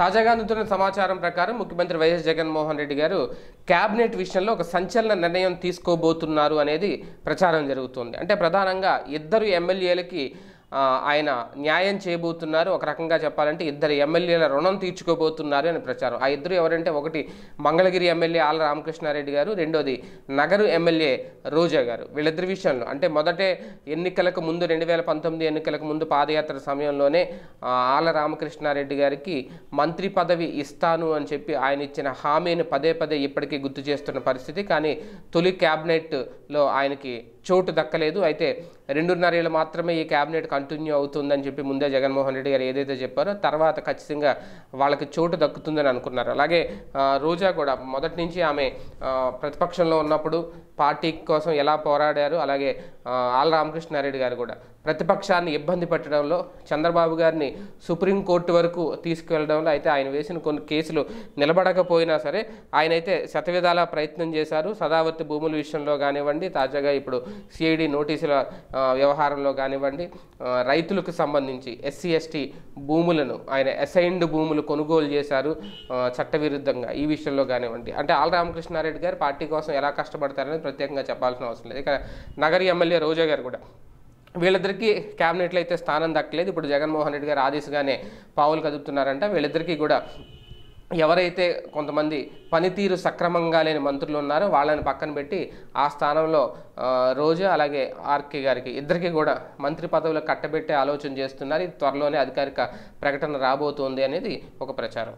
తాజాగా అందుతున్న సమాచారం ప్రకారం ముఖ్యమంత్రి వైఎస్ జగన్మోహన్ రెడ్డి గారు క్యాబినెట్ విషయంలో ఒక సంచలన నిర్ణయం తీసుకోబోతున్నారు అనేది ప్రచారం జరుగుతుంది అంటే ప్రధానంగా ఇద్దరు ఎమ్మెల్యేలకి ఆయన న్యాయం చేయబోతున్నారు ఒక రకంగా చెప్పాలంటే ఇద్దరు ఎమ్మెల్యేల రుణం తీర్చుకోబోతున్నారు అని ప్రచారం ఆ ఇద్దరు ఎవరంటే ఒకటి మంగళగిరి ఎమ్మెల్యే ఆల రామకృష్ణారెడ్డి గారు రెండోది నగరు ఎమ్మెల్యే రోజా గారు వీళ్ళిద్దరి విషయంలో అంటే మొదటే ఎన్నికలకు ముందు రెండు వేల పంతొమ్మిది ఎన్నికలకు ముందు పాదయాత్ర సమయంలోనే ఆల రామకృష్ణారెడ్డి గారికి మంత్రి పదవి ఇస్తాను అని చెప్పి ఆయన ఇచ్చిన హామీని పదే పదే ఇప్పటికీ గుర్తు చేస్తున్న పరిస్థితి కానీ తొలి క్యాబినెట్ లో ఆయనకి చోటు దక్కలేదు అయితే రెండున్నరేళ్ళు మాత్రమే ఈ క్యాబినెట్ కంటిన్యూ అవుతుందని చెప్పి ముందే జగన్మోహన్ రెడ్డి గారు ఏదైతే చెప్పారో తర్వాత ఖచ్చితంగా వాళ్ళకి చోటు దక్కుతుందని అనుకున్నారు అలాగే రోజా కూడా మొదటి నుంచి ఆమె ప్రతిపక్షంలో ఉన్నప్పుడు పార్టీ కోసం ఎలా పోరాడారు అలాగే ఆల్ రామకృష్ణారెడ్డి గారు కూడా ప్రతిపక్షాన్ని ఇబ్బంది పెట్టడంలో చంద్రబాబు గారిని సుప్రీంకోర్టు వరకు తీసుకువెళ్ళడంలో అయితే ఆయన వేసిన కొన్ని కేసులు నిలబడకపోయినా సరే ఆయనైతే శతవిధాల ప్రయత్నం చేశారు సదావర్తి భూముల విషయంలో కానివ్వండి కానివ్వండి తాజాగా ఇప్పుడు సిఐడి నోటీసుల వ్యవహారంలో కానివ్వండి రైతులకు సంబంధించి ఎస్సీ ఎస్టీ భూములను ఆయన అసైన్డ్ భూములు కొనుగోలు చేశారు చట్టవిరుద్ధంగా ఈ విషయంలో కానివ్వండి అంటే ఆల్ రామకృష్ణారెడ్డి గారు పార్టీ కోసం ఎలా కష్టపడతారని ప్రత్యేకంగా చెప్పాల్సిన అవసరం లేదు ఇక్కడ నగరి ఎమ్మెల్యే రోజా గారు కూడా వీళ్ళిద్దరికీ కేబినెట్లో అయితే స్థానం దక్కలేదు ఇప్పుడు జగన్మోహన్ రెడ్డి గారు ఆదేశగానే పావులు కదుపుతున్నారంట వీళ్ళిద్దరికీ కూడా ఎవరైతే కొంతమంది పనితీరు సక్రమంగా లేని మంత్రులు ఉన్నారో వాళ్ళని పక్కన పెట్టి ఆ స్థానంలో రోజు అలాగే ఆర్కే గారికి ఇద్దరికి కూడా మంత్రి పదవులు కట్టబెట్టే ఆలోచన చేస్తున్నారు ఇది త్వరలోనే అధికారిక ప్రకటన రాబోతోంది అనేది ఒక ప్రచారం